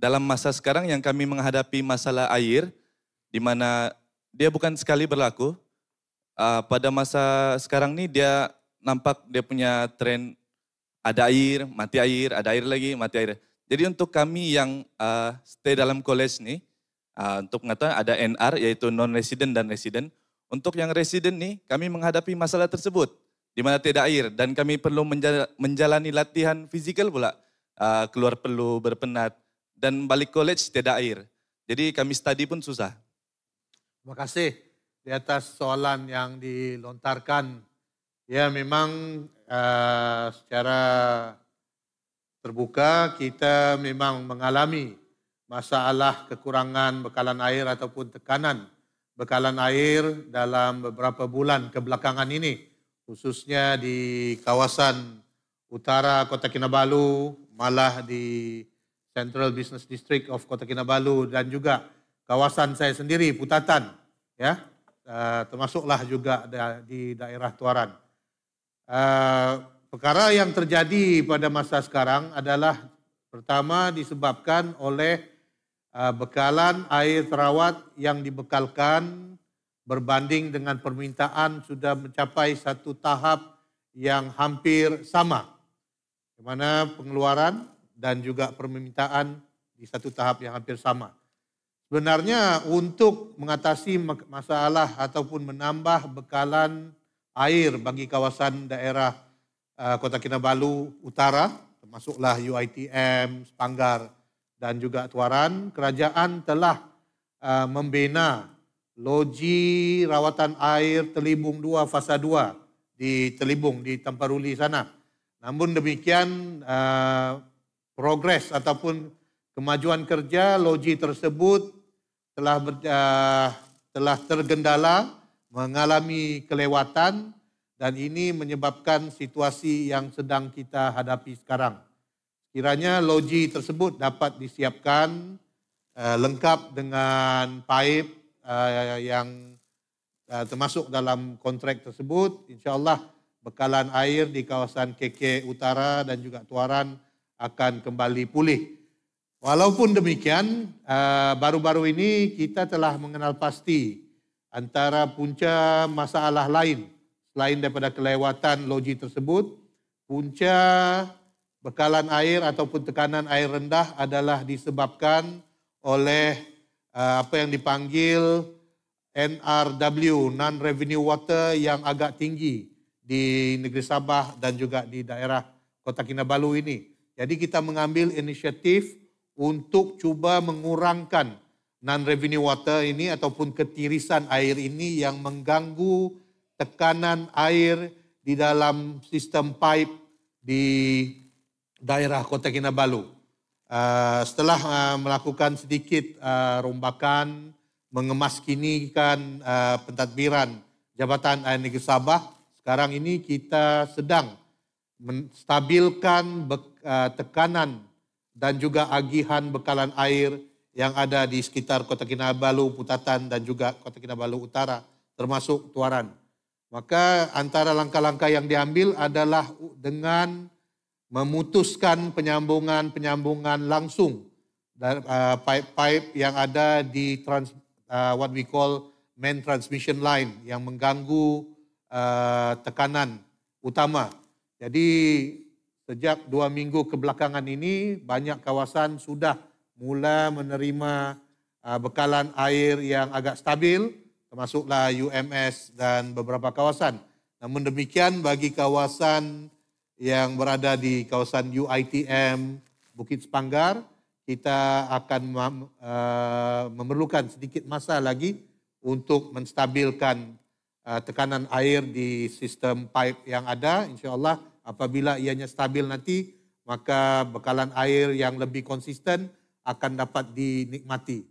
dalam masa sekarang yang kami menghadapi masalah air, di mana dia bukan sekali berlaku. Uh, pada masa sekarang ini dia nampak dia punya tren ada air, mati air, ada air lagi, mati air. Jadi untuk kami yang uh, stay dalam college nih, uh, untuk mengatakan ada NR yaitu non-resident dan resident. Untuk yang resident nih, kami menghadapi masalah tersebut di mana tidak air dan kami perlu menjalani latihan fisikal pula. Uh, keluar perlu berpenat, dan balik college tidak air. Jadi kami study pun susah. Terima kasih di atas soalan yang dilontarkan. Ya memang uh, secara terbuka kita memang mengalami masalah kekurangan bekalan air ataupun tekanan bekalan air dalam beberapa bulan kebelakangan ini khususnya di kawasan utara Kota Kinabalu malah di Central Business District of Kota Kinabalu dan juga kawasan saya sendiri Putatan ya uh, termasuklah juga da di daerah Tuaran. Uh, perkara yang terjadi pada masa sekarang adalah pertama disebabkan oleh uh, bekalan air terawat yang dibekalkan berbanding dengan permintaan sudah mencapai satu tahap yang hampir sama. Di mana pengeluaran dan juga permintaan di satu tahap yang hampir sama. Sebenarnya untuk mengatasi masalah ataupun menambah bekalan air bagi kawasan daerah eh, Kota Kinabalu Utara, termasuklah UITM, Sepanggar, dan juga Tuaran, kerajaan telah eh, membina loji rawatan air Telibung 2 fasa 2 di Telibung, di Tamparuli sana. Namun demikian eh, progres ataupun kemajuan kerja loji tersebut telah ber, uh, telah tergendala, mengalami kelewatan dan ini menyebabkan situasi yang sedang kita hadapi sekarang. Kiranya loji tersebut dapat disiapkan uh, lengkap dengan paip uh, eh, yang uh, termasuk dalam kontrak tersebut. InsyaAllah bekalan air di kawasan KK Utara dan juga Tuaran akan kembali pulih. Walaupun demikian, eh, baru-baru ini kita telah mengenal pasti antara punca masalah lain selain daripada kelewatan logi tersebut, punca bekalan air ataupun tekanan air rendah adalah disebabkan oleh eh, apa yang dipanggil NRW non revenue water yang agak tinggi di negeri Sabah dan juga di daerah Kota Kinabalu ini. Jadi kita mengambil inisiatif untuk cuba mengurangkan non-revenue water ini ataupun ketirisan air ini yang mengganggu tekanan air di dalam sistem pipe di daerah Kota Kinabalu. Uh, setelah uh, melakukan sedikit uh, rombakan, mengemaskinikan uh, pentadbiran Jabatan Air Negeri Sabah, sekarang ini kita sedang menstabilkan bekas Eh, tekanan dan juga agihan bekalan air yang ada di sekitar kota Kinabalu, Putatan dan juga kota Kinabalu Utara termasuk Tuaran. Maka antara langkah-langkah yang diambil adalah dengan memutuskan penyambungan-penyambungan langsung dari uh, eh, pipe-pipe yang ada di trans, uh, what we call main transmission line yang mengganggu uh, tekanan utama. Jadi Sejak dua minggu kebelakangan ini banyak kawasan sudah mula menerima uh, bekalan air yang agak stabil, termasuklah UMS dan beberapa kawasan. Namun demikian bagi kawasan yang berada di kawasan UITM Bukit Sepanggar, kita akan uh, memerlukan sedikit masa lagi untuk menstabilkan uh, tekanan air di sistem pipe yang ada. insyaallah Allah Apabila ianya stabil nanti, maka bekalan air yang lebih konsisten akan dapat dinikmati.